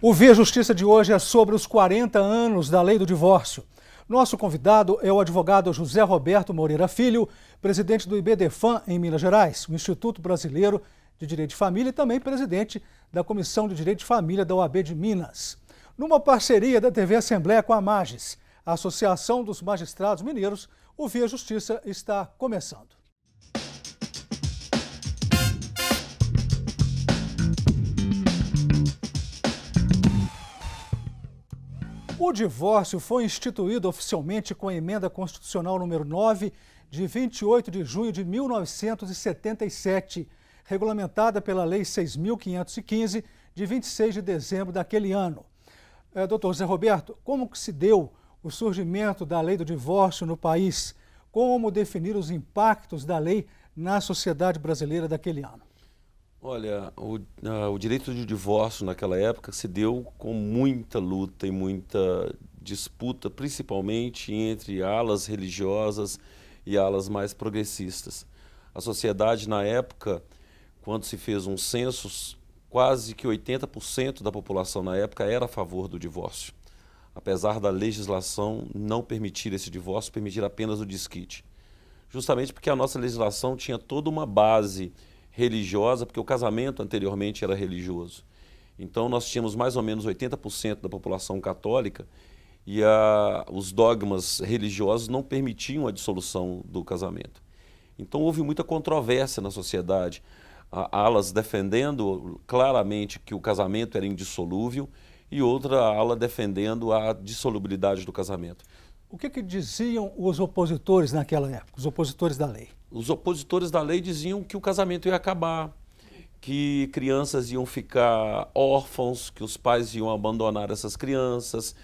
O Via Justiça de hoje é sobre os 40 anos da lei do divórcio. Nosso convidado é o advogado José Roberto Moreira Filho, presidente do IBDFAM em Minas Gerais, o Instituto Brasileiro de Direito de Família e também presidente da Comissão de Direito de Família da OAB de Minas. Numa parceria da TV Assembleia com a Magis, a Associação dos Magistrados Mineiros, o Via Justiça está começando. O divórcio foi instituído oficialmente com a emenda constitucional número 9 de 28 de junho de 1977, regulamentada pela Lei 6.515 de 26 de dezembro daquele ano. É, doutor Zé Roberto, como que se deu o surgimento da lei do divórcio no país? Como definir os impactos da lei na sociedade brasileira daquele ano? Olha, o, o direito de divórcio naquela época se deu com muita luta e muita disputa, principalmente entre alas religiosas e alas mais progressistas. A sociedade, na época, quando se fez um censo, quase que 80% da população na época era a favor do divórcio, apesar da legislação não permitir esse divórcio, permitir apenas o desquite. Justamente porque a nossa legislação tinha toda uma base religiosa, porque o casamento anteriormente era religioso. Então nós tínhamos mais ou menos 80% da população católica e a, os dogmas religiosos não permitiam a dissolução do casamento. Então houve muita controvérsia na sociedade, a, alas defendendo claramente que o casamento era indissolúvel e outra ala defendendo a dissolubilidade do casamento. O que, que diziam os opositores naquela época, os opositores da lei? os opositores da lei diziam que o casamento ia acabar, que crianças iam ficar órfãos, que os pais iam abandonar essas crianças,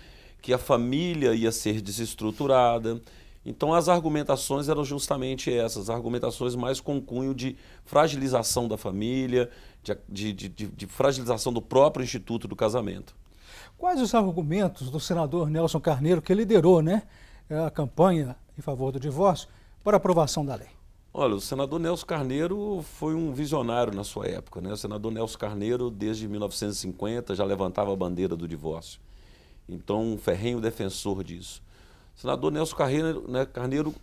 que a família ia ser desestruturada. Então as argumentações eram justamente essas, argumentações mais com cunho de fragilização da família, de, de, de, de fragilização do próprio instituto do casamento. Quais os argumentos do senador Nelson Carneiro, que liderou né, a campanha em favor do divórcio, para aprovação da lei? Olha, o senador Nelson Carneiro foi um visionário na sua época. Né? O senador Nelson Carneiro, desde 1950, já levantava a bandeira do divórcio. Então, um ferrenho defensor disso. O senador Nelson Carneiro, né, Carneiro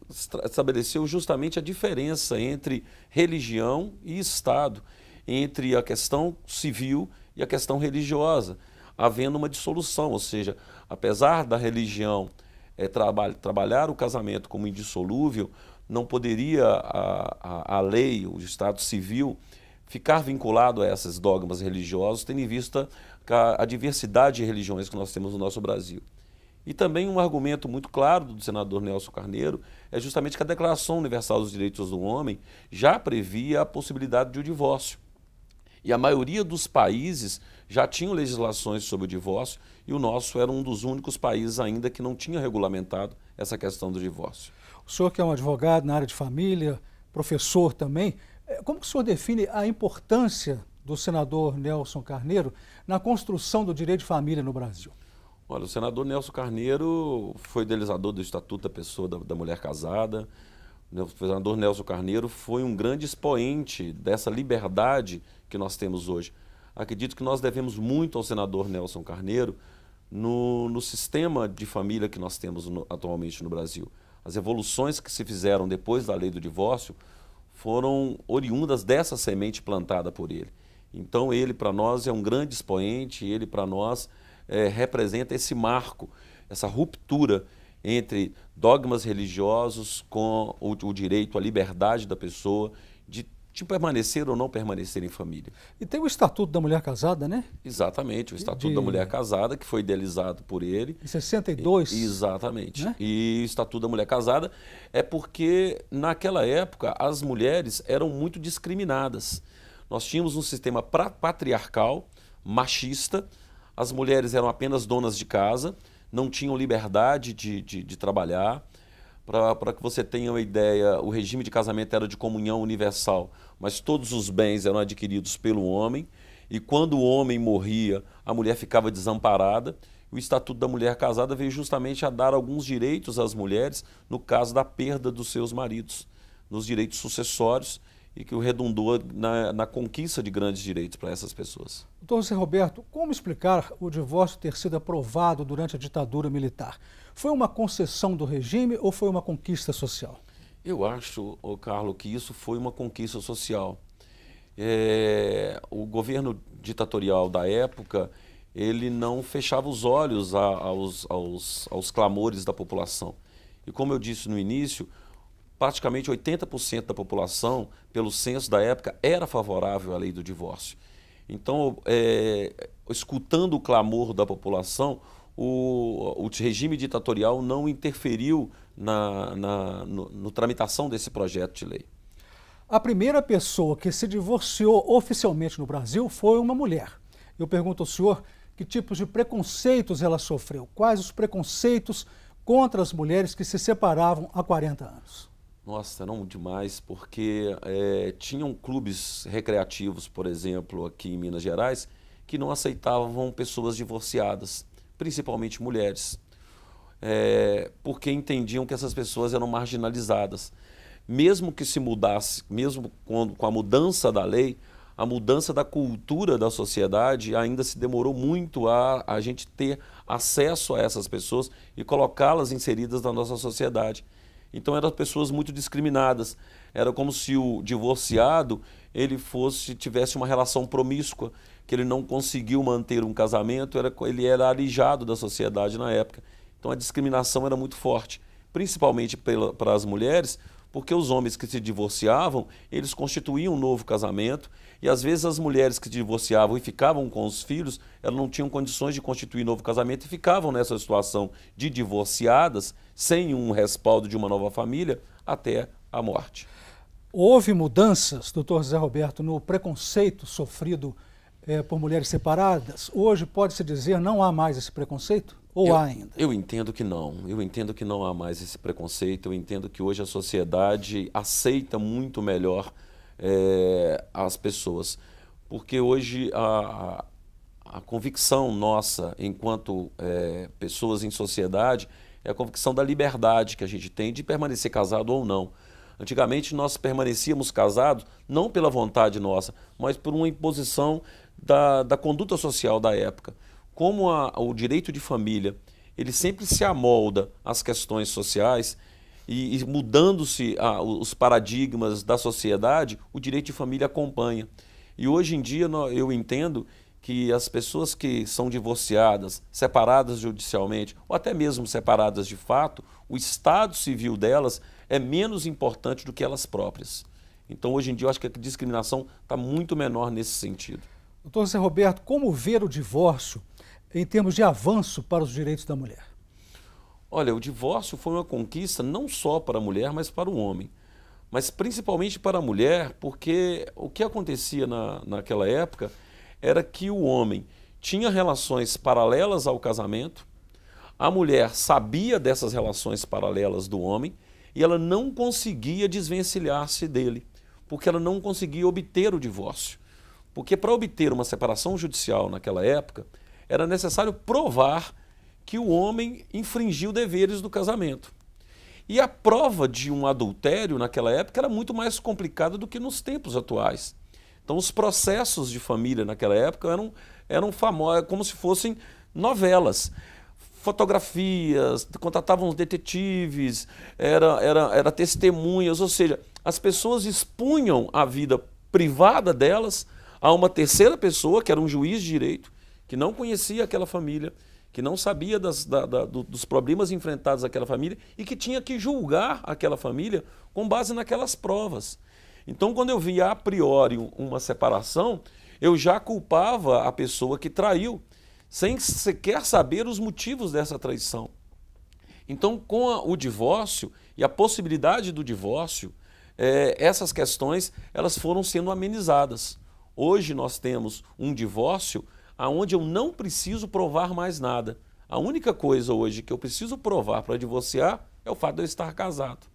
estabeleceu justamente a diferença entre religião e Estado, entre a questão civil e a questão religiosa, havendo uma dissolução, ou seja, apesar da religião é, traba trabalhar o casamento como indissolúvel, não poderia a, a, a lei, o Estado civil, ficar vinculado a esses dogmas religiosos, tendo em vista a, a diversidade de religiões que nós temos no nosso Brasil. E também um argumento muito claro do senador Nelson Carneiro é justamente que a Declaração Universal dos Direitos do Homem já previa a possibilidade de um divórcio. E a maioria dos países já tinham legislações sobre o divórcio e o nosso era um dos únicos países ainda que não tinha regulamentado essa questão do divórcio. O senhor que é um advogado na área de família, professor também, eh, como que o senhor define a importância do senador Nelson Carneiro na construção do direito de família no Brasil? Olha, o senador Nelson Carneiro foi idealizador do Estatuto da Pessoa da, da Mulher Casada. Né, o senador Nelson Carneiro foi um grande expoente dessa liberdade que nós temos hoje. Acredito que nós devemos muito ao senador Nelson Carneiro no, no sistema de família que nós temos no, atualmente no Brasil. As evoluções que se fizeram depois da lei do divórcio foram oriundas dessa semente plantada por ele. Então, ele para nós é um grande expoente, ele para nós é, representa esse marco, essa ruptura entre dogmas religiosos com o, o direito à liberdade da pessoa de de permanecer ou não permanecer em família. E tem o Estatuto da Mulher Casada, né? Exatamente, o Estatuto de... da Mulher Casada, que foi idealizado por ele. Em 62. E, exatamente. Né? E o Estatuto da Mulher Casada é porque, naquela época, as mulheres eram muito discriminadas. Nós tínhamos um sistema patriarcal, machista, as mulheres eram apenas donas de casa, não tinham liberdade de, de, de trabalhar, para que você tenha uma ideia, o regime de casamento era de comunhão universal, mas todos os bens eram adquiridos pelo homem, e quando o homem morria, a mulher ficava desamparada. O Estatuto da Mulher Casada veio justamente a dar alguns direitos às mulheres no caso da perda dos seus maridos, nos direitos sucessórios, e que o redundou na, na, conquista de grandes direitos para essas pessoas. Doutor José Roberto, como explicar o divórcio ter sido aprovado durante a ditadura militar? Foi uma concessão do regime ou foi uma conquista social? Eu acho, oh, Carlos, que isso foi uma conquista social. É, o governo ditatorial da época ele não fechava os olhos a, aos, aos, aos clamores da população. E como eu disse no início, praticamente 80% da população, pelo censo da época, era favorável à lei do divórcio. Então, é, escutando o clamor da população, o, o regime ditatorial não interferiu na, na no, no tramitação desse projeto de lei? A primeira pessoa que se divorciou oficialmente no Brasil foi uma mulher. Eu pergunto ao senhor que tipos de preconceitos ela sofreu, quais os preconceitos contra as mulheres que se separavam há 40 anos. Nossa, não demais, porque é, tinham clubes recreativos, por exemplo, aqui em Minas Gerais, que não aceitavam pessoas divorciadas principalmente mulheres, é, porque entendiam que essas pessoas eram marginalizadas. Mesmo que se mudasse, mesmo com a mudança da lei, a mudança da cultura da sociedade ainda se demorou muito a a gente ter acesso a essas pessoas e colocá-las inseridas na nossa sociedade. Então eram pessoas muito discriminadas. Era como se o divorciado ele fosse tivesse uma relação promíscua que ele não conseguiu manter um casamento, era, ele era alijado da sociedade na época. Então a discriminação era muito forte, principalmente pela, para as mulheres, porque os homens que se divorciavam, eles constituíam um novo casamento, e às vezes as mulheres que se divorciavam e ficavam com os filhos, elas não tinham condições de constituir novo casamento e ficavam nessa situação de divorciadas, sem um respaldo de uma nova família, até a morte. Houve mudanças, doutor Zé Roberto, no preconceito sofrido é, por mulheres separadas, hoje pode-se dizer não há mais esse preconceito? Ou eu, há ainda? Eu entendo que não. Eu entendo que não há mais esse preconceito. Eu entendo que hoje a sociedade aceita muito melhor é, as pessoas. Porque hoje a, a convicção nossa, enquanto é, pessoas em sociedade, é a convicção da liberdade que a gente tem de permanecer casado ou não. Antigamente nós permanecíamos casados não pela vontade nossa, mas por uma imposição da, da conduta social da época. Como a, o direito de família ele sempre se amolda às questões sociais e, e mudando-se os paradigmas da sociedade, o direito de família acompanha. E hoje em dia eu entendo que as pessoas que são divorciadas, separadas judicialmente, ou até mesmo separadas de fato, o estado civil delas é menos importante do que elas próprias. Então, hoje em dia, eu acho que a discriminação está muito menor nesse sentido. Doutor José Roberto, como ver o divórcio em termos de avanço para os direitos da mulher? Olha, o divórcio foi uma conquista não só para a mulher, mas para o homem. Mas principalmente para a mulher, porque o que acontecia na, naquela época era que o homem tinha relações paralelas ao casamento, a mulher sabia dessas relações paralelas do homem e ela não conseguia desvencilhar-se dele, porque ela não conseguia obter o divórcio. Porque para obter uma separação judicial naquela época, era necessário provar que o homem infringiu deveres do casamento. E a prova de um adultério naquela época era muito mais complicada do que nos tempos atuais. Então, os processos de família naquela época eram, eram famosos, é como se fossem novelas. Fotografias, contratavam os detetives, era, era, era testemunhas, ou seja, as pessoas expunham a vida privada delas a uma terceira pessoa, que era um juiz de direito, que não conhecia aquela família, que não sabia das, da, da, dos problemas enfrentados daquela família e que tinha que julgar aquela família com base naquelas provas. Então, quando eu via a priori uma separação, eu já culpava a pessoa que traiu, sem sequer saber os motivos dessa traição. Então, com a, o divórcio e a possibilidade do divórcio, é, essas questões elas foram sendo amenizadas. Hoje nós temos um divórcio aonde eu não preciso provar mais nada. A única coisa hoje que eu preciso provar para divorciar é o fato de eu estar casado.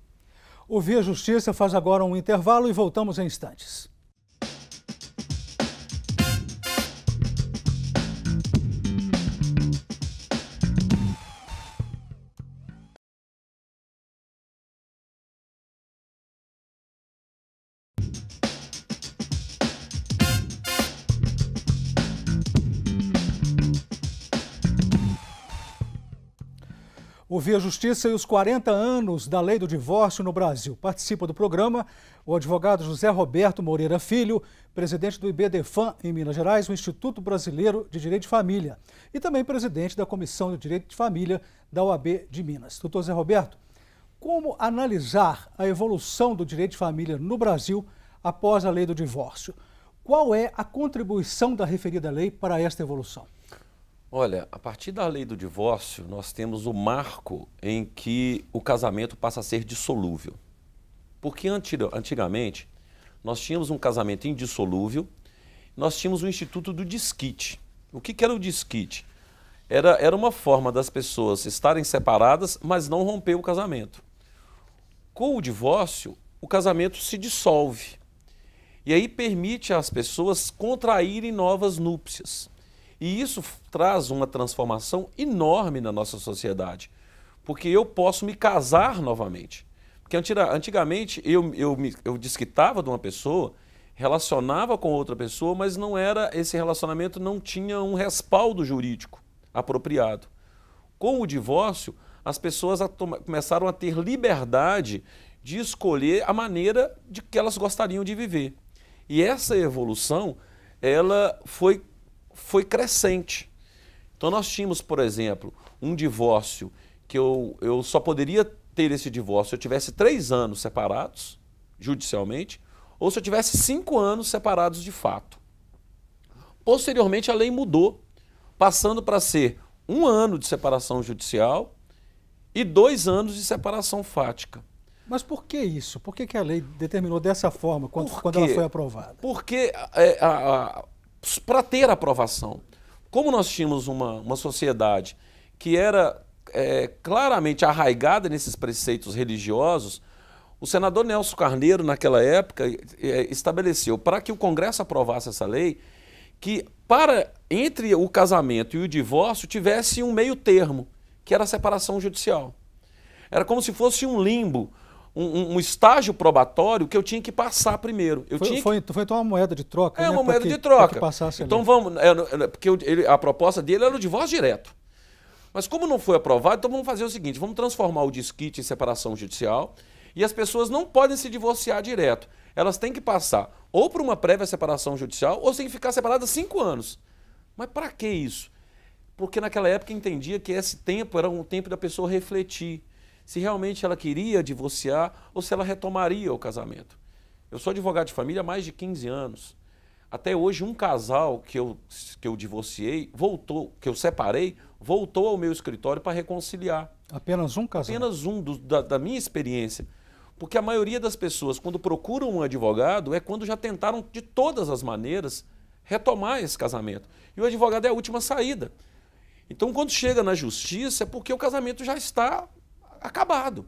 O Via Justiça faz agora um intervalo e voltamos em instantes. O Via Justiça e os 40 anos da lei do divórcio no Brasil. Participa do programa o advogado José Roberto Moreira Filho, presidente do IBDFAM em Minas Gerais, o Instituto Brasileiro de Direito de Família, e também presidente da Comissão de Direito de Família da OAB de Minas. Doutor José Roberto, como analisar a evolução do direito de família no Brasil após a lei do divórcio? Qual é a contribuição da referida lei para esta evolução? Olha, a partir da lei do divórcio, nós temos o marco em que o casamento passa a ser dissolúvel. Porque antigamente, nós tínhamos um casamento indissolúvel, nós tínhamos o Instituto do Disquite. O que, que era o disquite? Era, era uma forma das pessoas estarem separadas, mas não romper o casamento. Com o divórcio, o casamento se dissolve. E aí permite às pessoas contraírem novas núpcias. E isso traz uma transformação enorme na nossa sociedade, porque eu posso me casar novamente. Porque antigamente eu, eu, me, eu desquitava de uma pessoa, relacionava com outra pessoa, mas não era esse relacionamento não tinha um respaldo jurídico apropriado. Com o divórcio, as pessoas a começaram a ter liberdade de escolher a maneira de que elas gostariam de viver. E essa evolução, ela foi foi crescente. Então nós tínhamos, por exemplo, um divórcio que eu, eu só poderia ter esse divórcio se eu tivesse três anos separados, judicialmente, ou se eu tivesse cinco anos separados de fato. Posteriormente, a lei mudou, passando para ser um ano de separação judicial e dois anos de separação fática. Mas por que isso? Por que, que a lei determinou dessa forma quando, quando ela foi aprovada? Porque é, a, a, a, para ter aprovação. Como nós tínhamos uma, uma sociedade que era é, claramente arraigada nesses preceitos religiosos, o senador Nelson Carneiro, naquela época, é, estabeleceu para que o Congresso aprovasse essa lei que para entre o casamento e o divórcio tivesse um meio termo, que era a separação judicial. Era como se fosse um limbo um, um, estágio probatório que eu tinha que passar primeiro. Eu foi, tinha foi, que... foi então uma moeda de troca? É, né? uma moeda que, de troca. então ali. vamos. É, é, é porque eu, ele, a proposta dele era o divórcio direto. Mas como não foi aprovado, então vamos fazer o seguinte: vamos transformar o disquite em separação judicial e as pessoas não podem se divorciar direto. Elas têm que passar ou por uma prévia separação judicial ou têm que ficar separadas cinco anos. Mas para que isso? Porque naquela época entendia que esse tempo era um tempo da pessoa refletir, se realmente ela queria divorciar ou se ela retomaria o casamento. Eu sou advogado de família há mais de 15 anos. Até hoje, um casal que eu, que eu divorciei, voltou, que eu separei, voltou ao meu escritório para reconciliar. Apenas um casal? Apenas um, do, da, da minha experiência. Porque a maioria das pessoas, quando procuram um advogado, é quando já tentaram de todas as maneiras retomar esse casamento. E o advogado é a última saída. Então, quando chega na justiça, é porque o casamento já está acabado.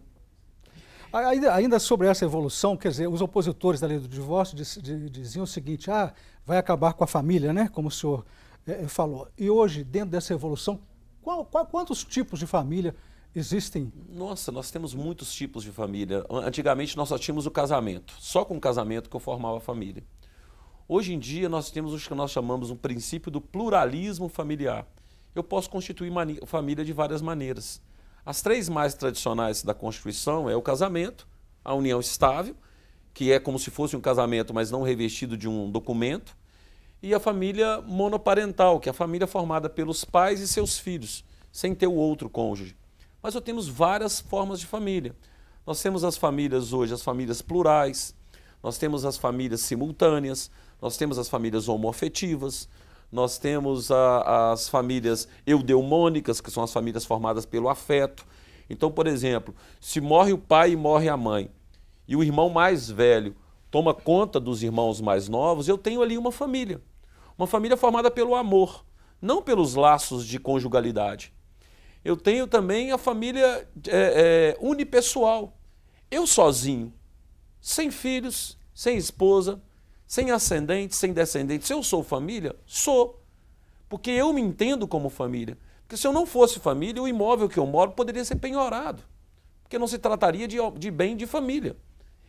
Ainda sobre essa evolução, quer dizer, os opositores da lei do divórcio diziam o seguinte: ah, vai acabar com a família, né? Como o senhor é, é, falou. E hoje, dentro dessa evolução, qual, qual, quantos tipos de família existem? Nossa, nós temos muitos tipos de família. Antigamente nós só tínhamos o casamento, só com o casamento que eu formava a família. Hoje em dia nós temos o que nós chamamos um princípio do pluralismo familiar. Eu posso constituir família de várias maneiras. As três mais tradicionais da Constituição é o casamento, a união estável, que é como se fosse um casamento, mas não revestido de um documento, e a família monoparental, que é a família formada pelos pais e seus filhos, sem ter o outro cônjuge. Mas nós temos várias formas de família. Nós temos as famílias hoje, as famílias plurais, nós temos as famílias simultâneas, nós temos as famílias homoafetivas, nós temos a, as famílias eudeumônicas, que são as famílias formadas pelo afeto. Então, por exemplo, se morre o pai e morre a mãe, e o irmão mais velho toma conta dos irmãos mais novos, eu tenho ali uma família. Uma família formada pelo amor, não pelos laços de conjugalidade. Eu tenho também a família é, é, unipessoal. Eu sozinho, sem filhos, sem esposa, sem ascendente, sem descendente. Se eu sou família, sou. Porque eu me entendo como família. Porque se eu não fosse família, o imóvel que eu moro poderia ser penhorado. Porque não se trataria de, de bem de família.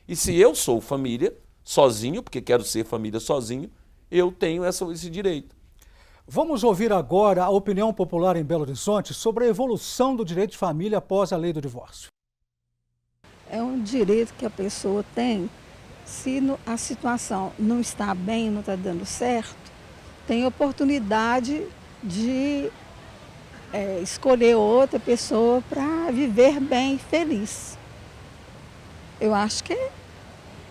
E se eu sou família, sozinho, porque quero ser família sozinho, eu tenho essa, esse direito. Vamos ouvir agora a opinião popular em Belo Horizonte sobre a evolução do direito de família após a lei do divórcio. É um direito que a pessoa tem se a situação não está bem, não está dando certo, tem oportunidade de é, escolher outra pessoa para viver bem feliz. Eu acho que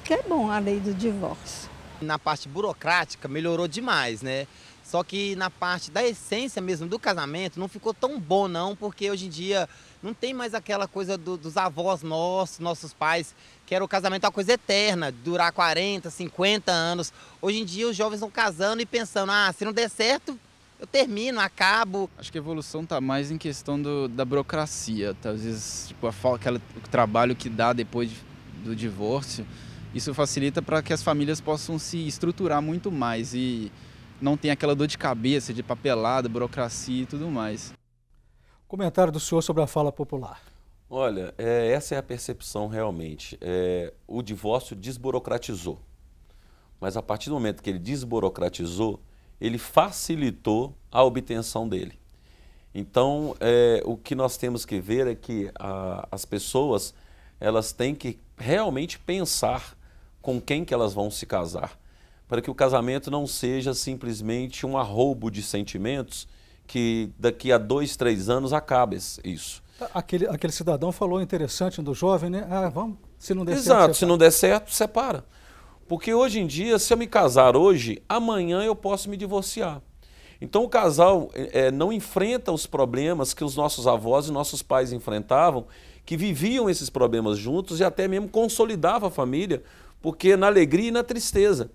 que é bom a lei do divórcio. Na parte burocrática melhorou demais, né? Só que na parte da essência mesmo do casamento não ficou tão bom não, porque hoje em dia não tem mais aquela coisa do, dos avós nossos, nossos pais, que era o casamento uma coisa eterna, durar 40, 50 anos. Hoje em dia os jovens estão casando e pensando, ah, se não der certo, eu termino, acabo. Acho que a evolução está mais em questão do, da burocracia, tá? às vezes tipo, a, aquela, o trabalho que dá depois de, do divórcio, isso facilita para que as famílias possam se estruturar muito mais e não tem aquela dor de cabeça de papelada, burocracia e tudo mais. Comentário do senhor sobre a fala popular. Olha, é, essa é a percepção realmente. É, o divórcio desburocratizou. Mas a partir do momento que ele desburocratizou, ele facilitou a obtenção dele. Então, é, o que nós temos que ver é que a, as pessoas elas têm que realmente pensar com quem que elas vão se casar para que o casamento não seja simplesmente um arrobo de sentimentos que daqui a dois, três anos acabe isso. Tá, aquele, aquele cidadão falou interessante do jovem, né? Ah, vamos, se não der Exato, certo. se não der certo, separa. Porque hoje em dia, se eu me casar hoje, amanhã eu posso me divorciar. Então o casal é, não enfrenta os problemas que os nossos avós e nossos pais enfrentavam, que viviam esses problemas juntos e até mesmo consolidava a família, porque na alegria e na tristeza.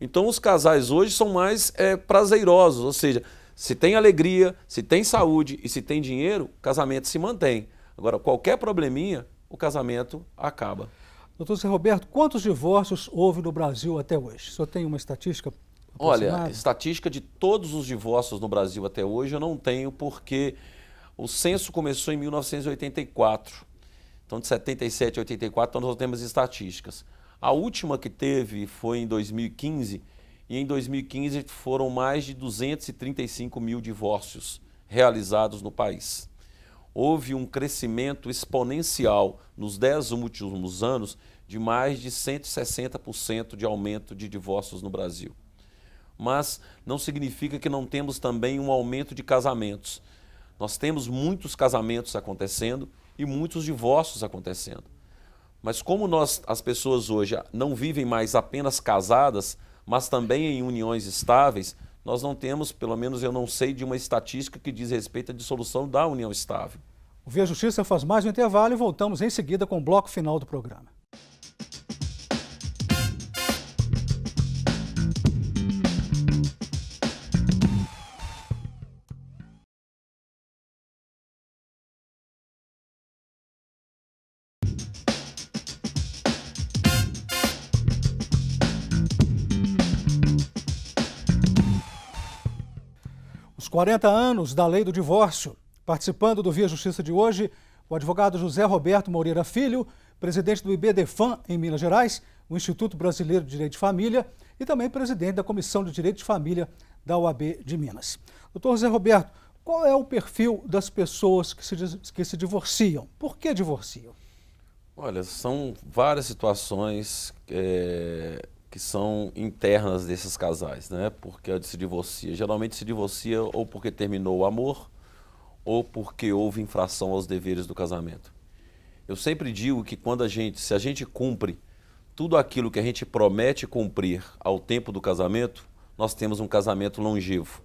Então os casais hoje são mais é, prazerosos, ou seja, se tem alegria, se tem saúde e se tem dinheiro, o casamento se mantém. Agora, qualquer probleminha, o casamento acaba. Doutor Zé Roberto, quantos divórcios houve no Brasil até hoje? Só tem uma estatística? Olha, estatística de todos os divórcios no Brasil até hoje eu não tenho, porque o censo começou em 1984. Então, de 77 a 84, então nós temos estatísticas. A última que teve foi em 2015, e em 2015 foram mais de 235 mil divórcios realizados no país. Houve um crescimento exponencial nos 10 últimos anos de mais de 160% de aumento de divórcios no Brasil. Mas não significa que não temos também um aumento de casamentos. Nós temos muitos casamentos acontecendo e muitos divórcios acontecendo. Mas como nós, as pessoas hoje ah, não vivem mais apenas casadas, mas também em uniões estáveis, nós não temos, pelo menos eu não sei, de uma estatística que diz respeito à dissolução da união estável. O Via Justiça faz mais um intervalo e voltamos em seguida com o bloco final do programa. 40 anos da lei do divórcio. Participando do Via Justiça de hoje, o advogado José Roberto Moreira Filho, presidente do IBDFAM em Minas Gerais, o Instituto Brasileiro de Direito de Família e também presidente da Comissão de Direito de Família da UAB de Minas. Doutor José Roberto, qual é o perfil das pessoas que se, que se divorciam? Por que divorciam? Olha, são várias situações é que são internas desses casais, né? Porque se divorcia. Geralmente se divorcia ou porque terminou o amor ou porque houve infração aos deveres do casamento. Eu sempre digo que quando a gente, se a gente cumpre tudo aquilo que a gente promete cumprir ao tempo do casamento, nós temos um casamento longevo.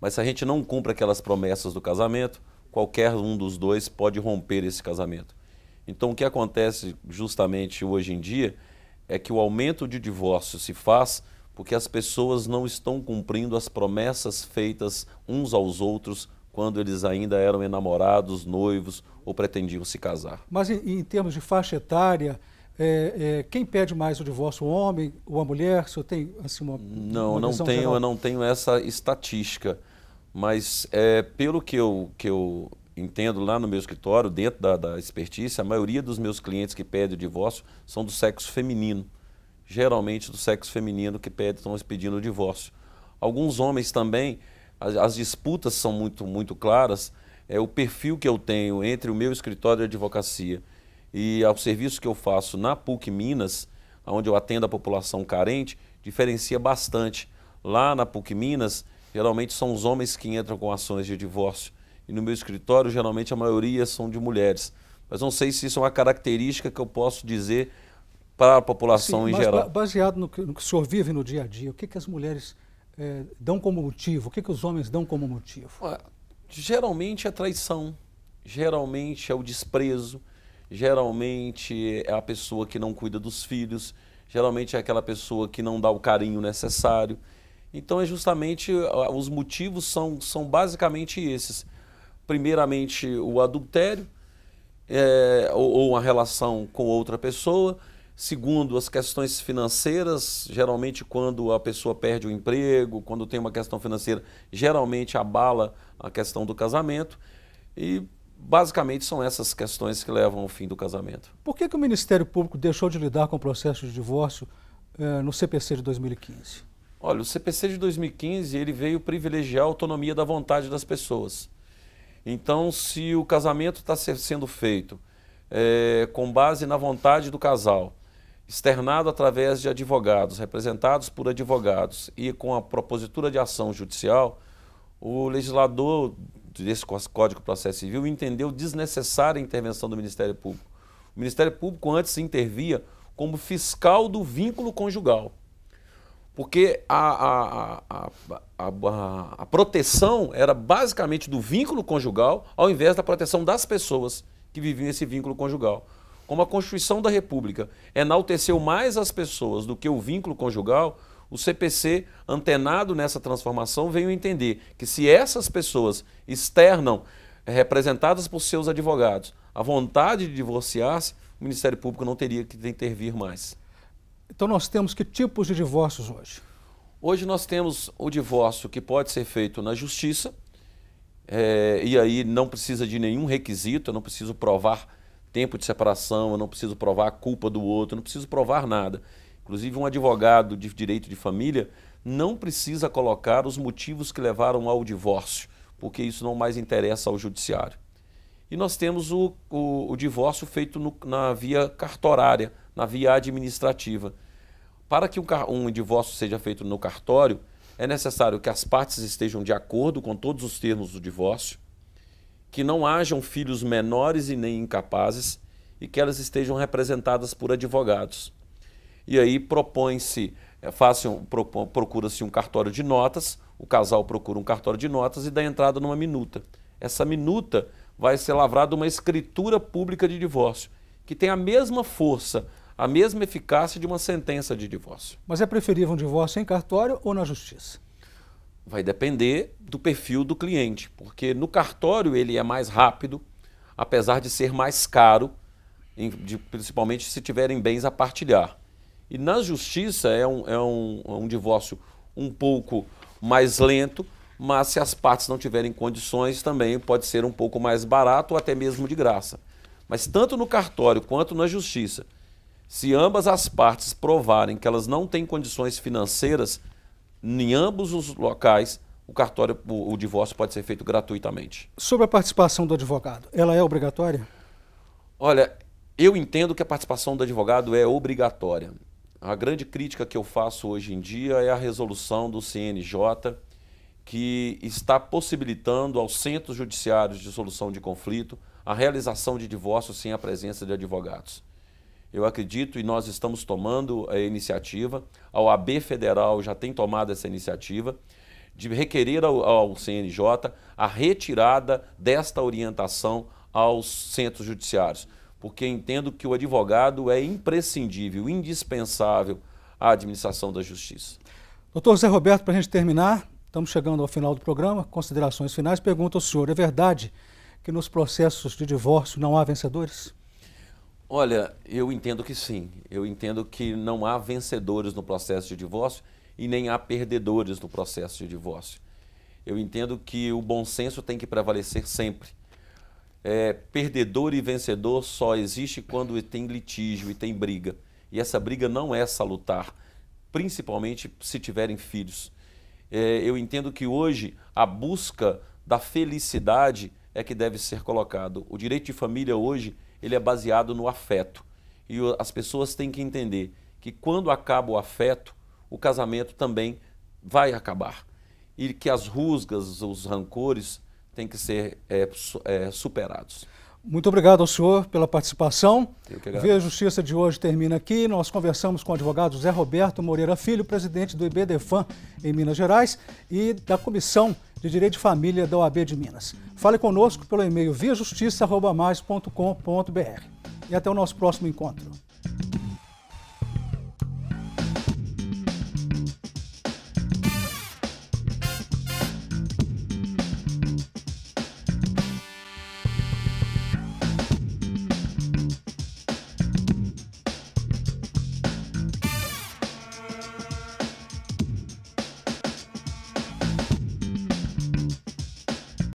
Mas se a gente não cumpre aquelas promessas do casamento, qualquer um dos dois pode romper esse casamento. Então o que acontece justamente hoje em dia é que o aumento de divórcio se faz porque as pessoas não estão cumprindo as promessas feitas uns aos outros quando eles ainda eram enamorados, noivos ou pretendiam se casar. Mas em, em termos de faixa etária, é, é, quem pede mais o divórcio, o homem ou a mulher? O senhor tem assim, uma. Não, uma não tenho, geral? eu não tenho essa estatística. Mas é, pelo que eu, que eu entendo lá no meu escritório, dentro da, da expertise, a maioria dos meus clientes que pedem o divórcio são do sexo feminino. Geralmente do sexo feminino que pede estão pedindo o divórcio. Alguns homens também, as, as disputas são muito, muito claras, é o perfil que eu tenho entre o meu escritório de advocacia e ao serviço que eu faço na PUC Minas, onde eu atendo a população carente, diferencia bastante. Lá na PUC Minas, geralmente são os homens que entram com ações de divórcio no meu escritório geralmente a maioria são de mulheres. Mas não sei se isso é uma característica que eu posso dizer para a população Sim, em geral. Baseado no que, no que o senhor vive no dia a dia, o que, que as mulheres eh, dão como motivo? O que, que os homens dão como motivo? Ué, geralmente é traição, geralmente é o desprezo, geralmente é a pessoa que não cuida dos filhos, geralmente é aquela pessoa que não dá o carinho necessário. Então é justamente os motivos são, são basicamente esses primeiramente o adultério, é, ou, ou uma relação com outra pessoa. Segundo, as questões financeiras, geralmente quando a pessoa perde o emprego, quando tem uma questão financeira, geralmente abala a questão do casamento. E basicamente são essas questões que levam ao fim do casamento. Por que, que o Ministério Público deixou de lidar com o processo de divórcio eh, no CPC de 2015? Olha, o CPC de 2015 ele veio privilegiar a autonomia da vontade das pessoas. Então, se o casamento está sendo feito é, com base na vontade do casal, externado através de advogados, representados por advogados e com a propositura de ação judicial, o legislador desse Código de Processo Civil entendeu desnecessária a intervenção do Ministério Público. O Ministério Público antes intervia como fiscal do vínculo conjugal porque a, a, a, a, proteção era basicamente do vínculo conjugal, ao invés da proteção das pessoas que viviam esse vínculo conjugal. Como a Constituição da República enalteceu mais as pessoas do que o vínculo conjugal, o CPC, antenado nessa transformação, veio entender que se essas pessoas externam, eh, representadas por seus advogados, a vontade de divorciar-se, o Ministério Público não teria que intervir mais. Então nós temos que tipos de divórcios hoje? Hoje nós temos o divórcio que pode ser feito na justiça, é, e aí não precisa de nenhum requisito, eu não preciso provar tempo de separação, eu não preciso provar a culpa do outro, eu não preciso provar nada. Inclusive, um advogado de direito de família não precisa colocar os motivos que levaram ao divórcio, porque isso não mais interessa ao judiciário. E nós temos o, o, o divórcio feito no, na via cartorária, na via administrativa. Para que um, um divórcio seja feito no cartório, é necessário que as partes estejam de acordo com todos os termos do divórcio, que não hajam filhos menores e nem incapazes e que elas estejam representadas por advogados. E aí propõe-se, é, procura-se um cartório de notas, o casal procura um cartório de notas e dá entrada numa minuta. Essa minuta vai ser lavrada uma escritura pública de divórcio, que tem a mesma força a mesma eficácia de uma sentença de divórcio. Mas é preferível um divórcio em cartório ou na justiça? Vai depender do perfil do cliente, porque no cartório ele é mais rápido, apesar de ser mais caro, principalmente se tiverem bens a partilhar. E na justiça é um, é um, é um divórcio um pouco mais lento, mas se as partes não tiverem condições, também pode ser um pouco mais barato ou até mesmo de graça. Mas tanto no cartório quanto na justiça, se ambas as partes provarem que elas não têm condições financeiras, em ambos os locais, o cartório, o, o divórcio pode ser feito gratuitamente. Sobre a participação do advogado, ela é obrigatória? Olha, eu entendo que a participação do advogado é obrigatória. A grande crítica que eu faço hoje em dia é a resolução do CNJ que está possibilitando aos centros judiciários de solução de conflito a realização de divórcio sem a presença de advogados. Eu acredito e nós estamos tomando a iniciativa, a OAB Federal já tem tomado essa iniciativa, de requerer ao, ao CNJ a retirada desta orientação aos centros judiciários, porque entendo que o advogado é imprescindível, indispensável à administração da justiça. Doutor Zé Roberto, para a gente terminar, estamos chegando ao final do programa, considerações finais. Pergunta ao senhor: é verdade que nos processos de divórcio não há vencedores? Olha, eu entendo que sim. Eu entendo que não há vencedores no processo de divórcio e nem há perdedores no processo de divórcio. Eu entendo que o bom senso tem que prevalecer sempre. É, perdedor e vencedor só existe quando tem litígio e tem briga. E essa briga não é salutar, principalmente se tiverem filhos. É, eu entendo que hoje a busca da felicidade é que deve ser colocado. O direito de família hoje ele é baseado no afeto. E as pessoas têm que entender que quando acaba o afeto, o casamento também vai acabar. E que as rusgas, os rancores têm que ser é, é, superados. Muito obrigado ao senhor pela participação. Via Justiça de hoje termina aqui. Nós conversamos com o advogado Zé Roberto Moreira Filho, presidente do IBDFAM em Minas Gerais e da Comissão de Direito de Família da OAB de Minas. Fale conosco pelo e-mail viajustiça.com.br. E até o nosso próximo encontro.